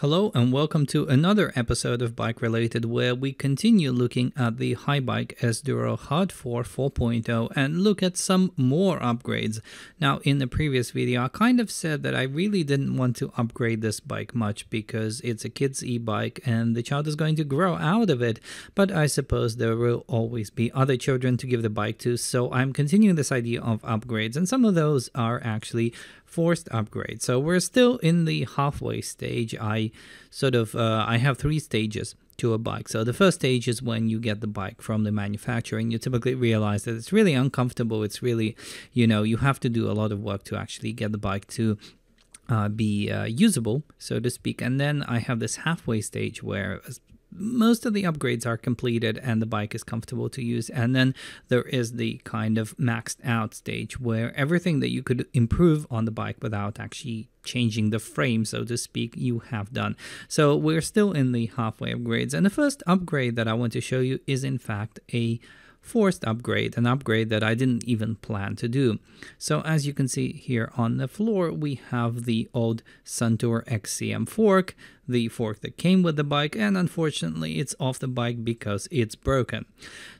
Hello and welcome to another episode of Bike Related where we continue looking at the Highbike S-Duro Hard 4 4.0 and look at some more upgrades. Now in the previous video I kind of said that I really didn't want to upgrade this bike much because it's a kid's e-bike and the child is going to grow out of it but I suppose there will always be other children to give the bike to so I'm continuing this idea of upgrades and some of those are actually forced upgrade. So we're still in the halfway stage. I sort of, uh, I have three stages to a bike. So the first stage is when you get the bike from the manufacturer and you typically realize that it's really uncomfortable. It's really, you know, you have to do a lot of work to actually get the bike to uh, be uh, usable, so to speak. And then I have this halfway stage where most of the upgrades are completed and the bike is comfortable to use. And then there is the kind of maxed out stage where everything that you could improve on the bike without actually changing the frame, so to speak, you have done. So we're still in the halfway upgrades. And the first upgrade that I want to show you is in fact a forced upgrade, an upgrade that I didn't even plan to do. So as you can see here on the floor, we have the old Suntour XCM fork the fork that came with the bike and unfortunately it's off the bike because it's broken.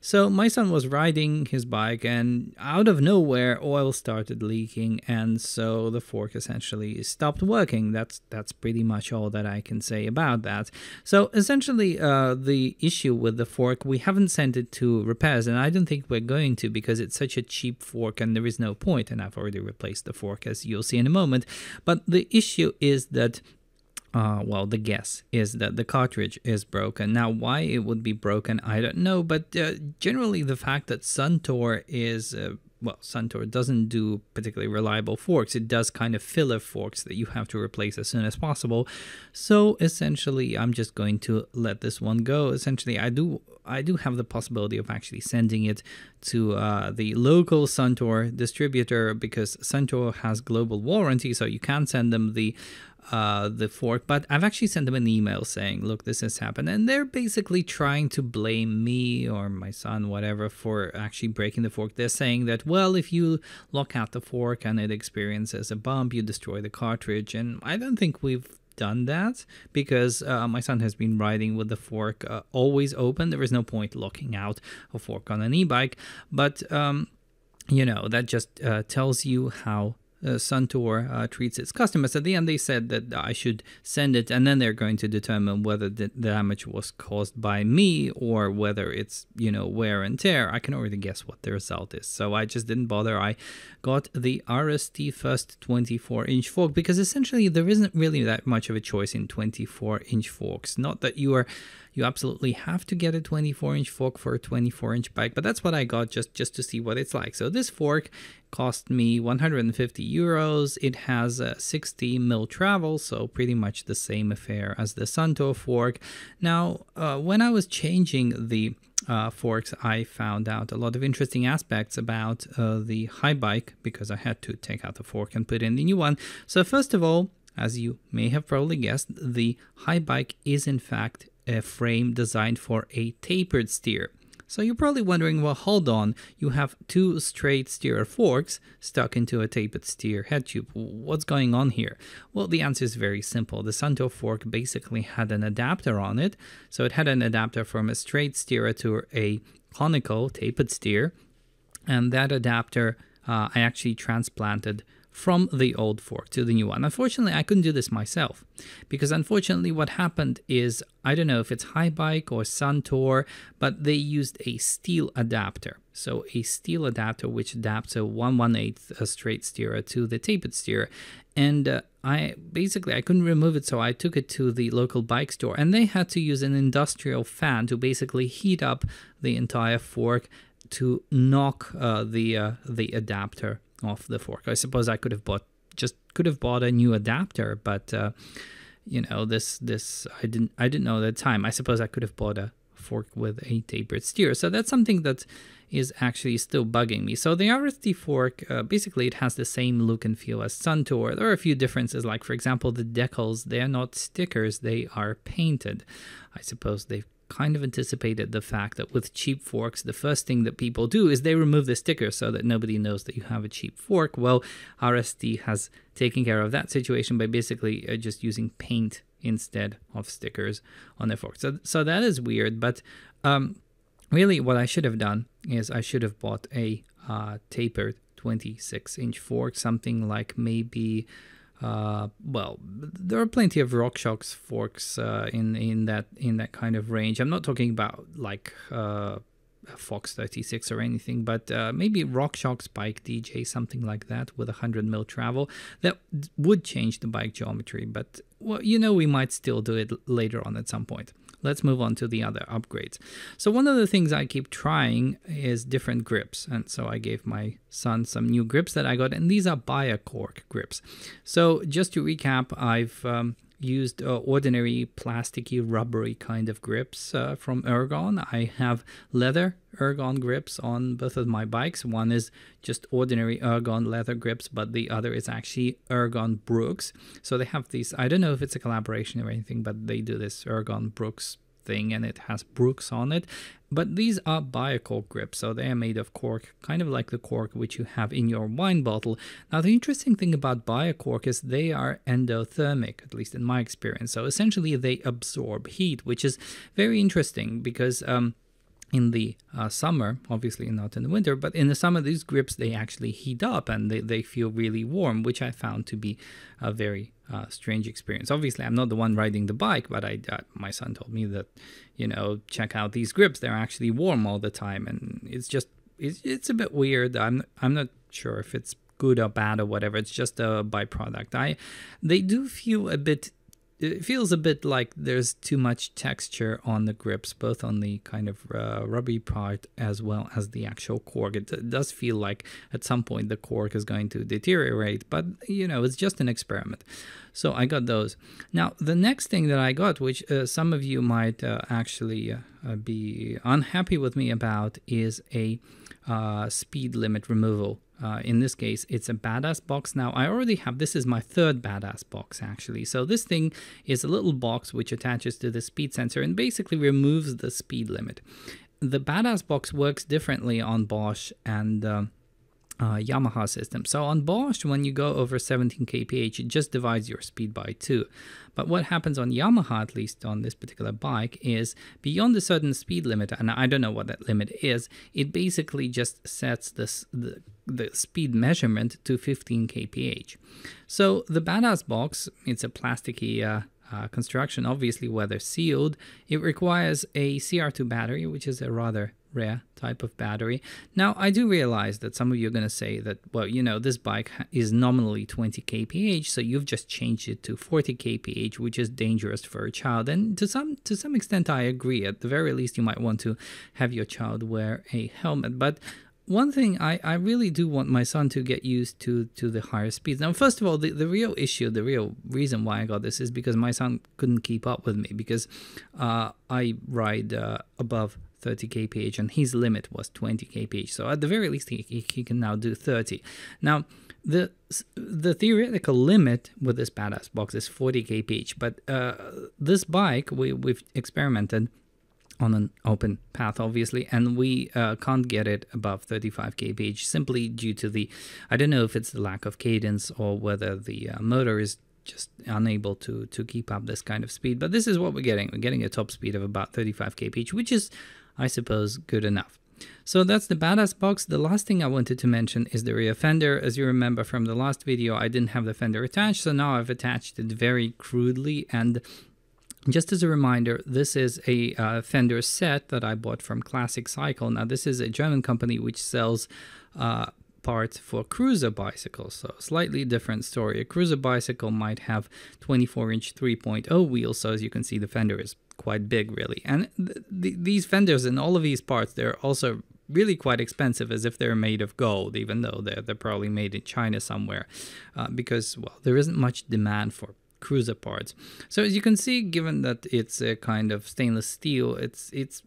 So my son was riding his bike and out of nowhere oil started leaking and so the fork essentially stopped working. That's that's pretty much all that I can say about that. So essentially uh, the issue with the fork we haven't sent it to repairs and I don't think we're going to because it's such a cheap fork and there is no point and I've already replaced the fork as you'll see in a moment. But the issue is that uh, well, the guess is that the cartridge is broken. Now, why it would be broken, I don't know, but uh, generally the fact that Suntour is, uh, well, Suntour doesn't do particularly reliable forks. It does kind of filler forks that you have to replace as soon as possible. So essentially, I'm just going to let this one go. Essentially, I do I do have the possibility of actually sending it to uh, the local Suntour distributor because Suntour has global warranty, so you can send them the uh, the fork, but I've actually sent them an email saying, look, this has happened. And they're basically trying to blame me or my son, whatever, for actually breaking the fork. They're saying that, well, if you lock out the fork and it experiences a bump, you destroy the cartridge. And I don't think we've done that because uh, my son has been riding with the fork uh, always open. There is no point locking out a fork on an e-bike, but um, you know that just uh, tells you how uh, Suntour uh, treats its customers. At the end, they said that I should send it, and then they're going to determine whether the damage was caused by me or whether it's, you know, wear and tear. I can already guess what the result is. So I just didn't bother. I got the RST First 24 inch fork because essentially there isn't really that much of a choice in 24 inch forks. Not that you are you absolutely have to get a 24 inch fork for a 24 inch bike, but that's what I got just, just to see what it's like. So this fork cost me 150 euros. It has a 60 mil travel, so pretty much the same affair as the Santo fork. Now, uh, when I was changing the uh, forks, I found out a lot of interesting aspects about uh, the high bike because I had to take out the fork and put in the new one. So first of all, as you may have probably guessed, the high bike is in fact a frame designed for a tapered steer. So you're probably wondering, well, hold on, you have two straight steer forks stuck into a tapered steer head tube. What's going on here? Well, the answer is very simple. The Santo fork basically had an adapter on it. So it had an adapter from a straight steer to a conical tapered steer. And that adapter uh, I actually transplanted from the old fork to the new one. Unfortunately, I couldn't do this myself because unfortunately what happened is, I don't know if it's High Bike or Suntour, but they used a steel adapter. So a steel adapter which adapts a 118 uh, straight steerer to the tapered steerer. And uh, I basically I couldn't remove it, so I took it to the local bike store, and they had to use an industrial fan to basically heat up the entire fork to knock uh, the uh, the adapter off the fork. I suppose I could have bought just could have bought a new adapter, but uh, you know this this I didn't I didn't know at the time. I suppose I could have bought a fork with a tapered steer. So that's something that is actually still bugging me. So the RST fork, uh, basically it has the same look and feel as Suntour. There are a few differences, like for example, the decals, they're not stickers, they are painted. I suppose they've kind of anticipated the fact that with cheap forks, the first thing that people do is they remove the sticker so that nobody knows that you have a cheap fork. Well, RST has taken care of that situation by basically uh, just using paint instead of stickers on their forks. So, so that is weird, but um, really what I should have done is I should have bought a uh, tapered 26 inch fork, something like maybe uh, well, there are plenty of RockShox forks uh, in in that in that kind of range. I'm not talking about like uh, Fox 36 or anything, but uh, maybe RockShox Spike DJ, something like that, with 100 mil travel. That would change the bike geometry, but well, you know, we might still do it later on at some point. Let's move on to the other upgrades. So one of the things I keep trying is different grips. And so I gave my son some new grips that I got, and these are Biocork grips. So just to recap, I've um, used uh, ordinary plasticky, rubbery kind of grips uh, from Ergon. I have leather ergon grips on both of my bikes. One is just ordinary ergon leather grips, but the other is actually ergon Brooks. So they have these, I don't know if it's a collaboration or anything, but they do this ergon Brooks thing and it has brooks on it. But these are biocork grips, so they are made of cork, kind of like the cork which you have in your wine bottle. Now the interesting thing about biocork is they are endothermic, at least in my experience. So essentially they absorb heat, which is very interesting because um, in the uh, summer, obviously not in the winter, but in the summer, these grips, they actually heat up and they, they feel really warm, which I found to be a very uh, strange experience. Obviously, I'm not the one riding the bike, but I, uh, my son told me that, you know, check out these grips. They're actually warm all the time. And it's just, it's, it's a bit weird. I'm, I'm not sure if it's good or bad or whatever. It's just a byproduct. I, they do feel a bit it feels a bit like there's too much texture on the grips, both on the kind of uh, rubbery part as well as the actual cork. It, it does feel like at some point the cork is going to deteriorate, but you know, it's just an experiment. So I got those. Now, the next thing that I got, which uh, some of you might uh, actually uh, uh, be unhappy with me about, is a uh, speed limit removal. Uh, in this case, it's a badass box. Now, I already have, this is my third badass box actually. So this thing is a little box which attaches to the speed sensor and basically removes the speed limit. The badass box works differently on Bosch and um, uh, Yamaha system. So on Bosch, when you go over 17 kph, it just divides your speed by two. But what happens on Yamaha, at least on this particular bike, is beyond a certain speed limit, and I don't know what that limit is, it basically just sets this, the, the speed measurement to 15 kph. So the Badass box, it's a plasticky uh, uh, construction, obviously weather sealed. It requires a CR2 battery, which is a rather rare type of battery. Now, I do realize that some of you are going to say that, well, you know, this bike is nominally 20 kph, so you've just changed it to 40 kph, which is dangerous for a child. And to some to some extent, I agree. At the very least, you might want to have your child wear a helmet. But one thing I, I really do want my son to get used to to the higher speeds. Now, first of all, the, the real issue, the real reason why I got this is because my son couldn't keep up with me because uh, I ride uh, above 30 kph and his limit was 20 kph. So at the very least, he, he, can now do 30. Now, the the theoretical limit with this badass box is 40 kph, but uh, this bike we, we've experimented – on an open path, obviously, and we uh, can't get it above 35 kph simply due to the, I don't know if it's the lack of cadence or whether the uh, motor is just unable to to keep up this kind of speed. But this is what we're getting. We're getting a top speed of about 35 kph, which is, I suppose, good enough. So that's the badass box. The last thing I wanted to mention is the rear fender. As you remember from the last video, I didn't have the fender attached, so now I've attached it very crudely and just as a reminder, this is a uh, Fender set that I bought from Classic Cycle. Now, this is a German company which sells uh, parts for cruiser bicycles. So slightly different story. A cruiser bicycle might have 24 inch 3.0 wheels. So as you can see, the fender is quite big really. And th th these fenders and all of these parts, they're also really quite expensive as if they're made of gold, even though they're, they're probably made in China somewhere uh, because, well, there isn't much demand for cruiser parts. So as you can see, given that it's a kind of stainless steel, it's it's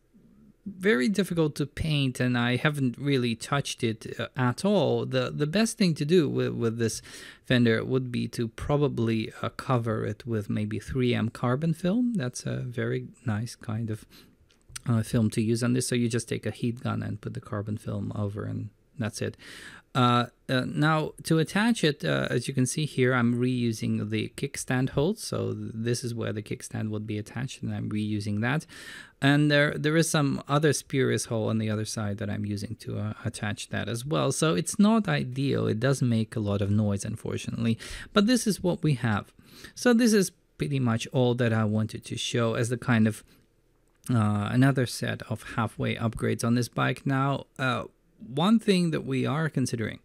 very difficult to paint and I haven't really touched it uh, at all. The the best thing to do with, with this fender would be to probably uh, cover it with maybe 3M carbon film. That's a very nice kind of uh, film to use on this. So you just take a heat gun and put the carbon film over and that's it. Uh, uh, now to attach it, uh, as you can see here, I'm reusing the kickstand hold. So this is where the kickstand would be attached and I'm reusing that. And there, there is some other spurious hole on the other side that I'm using to uh, attach that as well. So it's not ideal. It does make a lot of noise, unfortunately, but this is what we have. So this is pretty much all that I wanted to show as the kind of uh, another set of halfway upgrades on this bike. Now, uh, one thing that we are considering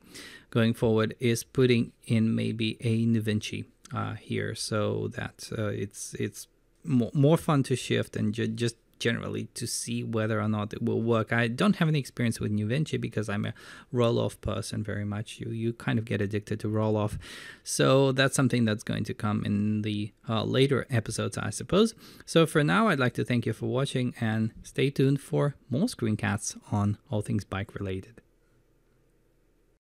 going forward is putting in maybe a Nuvinci uh, here so that uh, it's it's more, more fun to shift and ju- just generally to see whether or not it will work. I don't have any experience with Venture because I'm a roll-off person very much. You you kind of get addicted to roll-off, so that's something that's going to come in the uh, later episodes, I suppose. So for now, I'd like to thank you for watching and stay tuned for more screencasts on all things bike related.